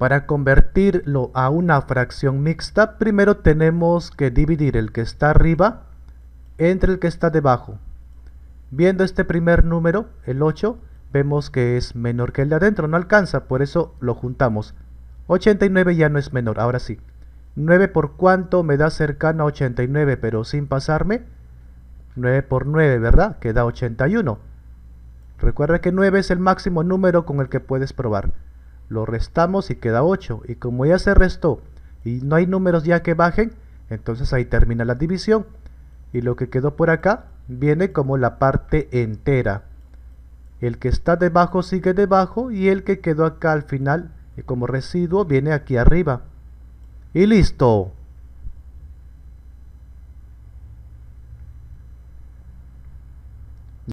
Para convertirlo a una fracción mixta, primero tenemos que dividir el que está arriba entre el que está debajo. Viendo este primer número, el 8, vemos que es menor que el de adentro, no alcanza, por eso lo juntamos. 89 ya no es menor, ahora sí. 9 por cuánto me da cercano a 89, pero sin pasarme. 9 por 9, ¿verdad? Queda 81. Recuerda que 9 es el máximo número con el que puedes probar lo restamos y queda 8. Y como ya se restó y no hay números ya que bajen, entonces ahí termina la división. Y lo que quedó por acá viene como la parte entera. El que está debajo sigue debajo y el que quedó acá al final como residuo viene aquí arriba. Y listo.